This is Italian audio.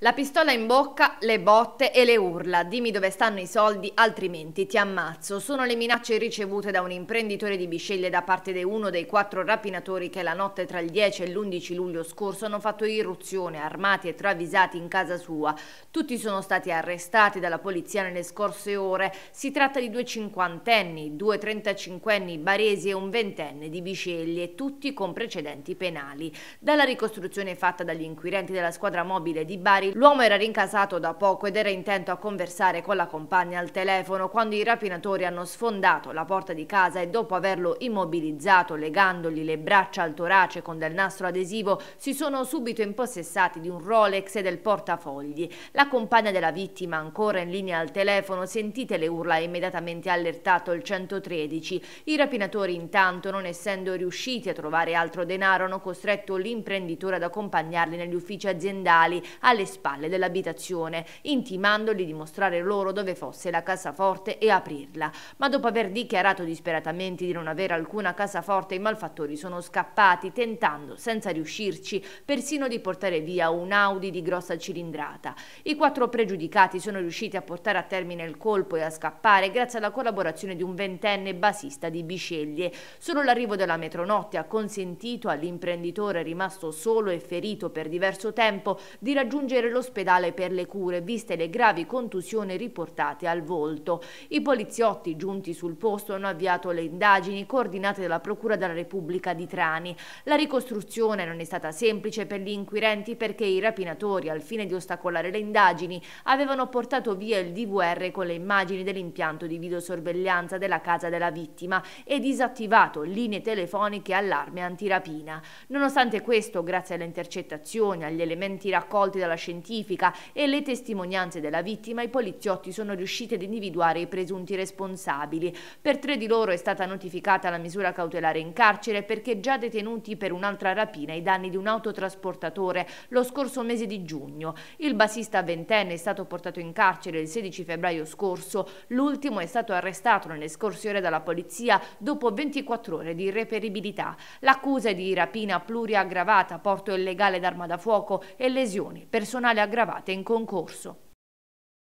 La pistola in bocca, le botte e le urla. Dimmi dove stanno i soldi, altrimenti ti ammazzo. Sono le minacce ricevute da un imprenditore di Bisceglie da parte di uno dei quattro rapinatori che la notte tra il 10 e l'11 luglio scorso hanno fatto irruzione, armati e travisati in casa sua. Tutti sono stati arrestati dalla polizia nelle scorse ore. Si tratta di due cinquantenni, due trentacinquenni baresi e un ventenne di Bisceglie, tutti con precedenti penali. Dalla ricostruzione fatta dagli inquirenti della squadra mobile di Bari familiari. L'uomo era rincasato da poco ed era intento a conversare con la compagna al telefono quando i rapinatori hanno sfondato la porta di casa e dopo averlo immobilizzato legandogli le braccia al torace con del nastro adesivo si sono subito impossessati di un Rolex e del portafogli. La compagna della vittima ancora in linea al telefono sentite le urla e immediatamente allertato il 113. I rapinatori intanto non essendo riusciti a trovare altro denaro hanno costretto l'imprenditore ad accompagnarli negli uffici aziendali alle spalle dell'abitazione, intimandoli di mostrare loro dove fosse la cassaforte e aprirla. Ma dopo aver dichiarato disperatamente di non avere alcuna cassaforte, i malfattori sono scappati, tentando, senza riuscirci, persino di portare via un Audi di grossa cilindrata. I quattro pregiudicati sono riusciti a portare a termine il colpo e a scappare grazie alla collaborazione di un ventenne basista di Bisceglie. Solo l'arrivo della metronotte ha consentito all'imprenditore rimasto solo e ferito per diverso tempo di raggiungere raggiungere l'ospedale per le cure, viste le gravi contusioni riportate al volto. I poliziotti giunti sul posto hanno avviato le indagini coordinate dalla Procura della Repubblica di Trani. La ricostruzione non è stata semplice per gli inquirenti perché i rapinatori, al fine di ostacolare le indagini, avevano portato via il DVR con le immagini dell'impianto di videosorveglianza della casa della vittima e disattivato linee telefoniche e allarme antirapina. Nonostante questo, grazie alle intercettazioni, agli elementi raccolti dalla scienza scientifica e le testimonianze della vittima i poliziotti sono riusciti ad individuare i presunti responsabili. Per tre di loro è stata notificata la misura cautelare in carcere perché già detenuti per un'altra rapina ai danni di un autotrasportatore lo scorso mese di giugno. Il bassista ventenne è stato portato in carcere il 16 febbraio scorso, l'ultimo è stato arrestato nelle scorse ore dalla polizia dopo 24 ore di irreperibilità. L'accusa è di rapina pluriaggravata, porto illegale d'arma da fuoco e lesioni personali professionale aggravate in concorso.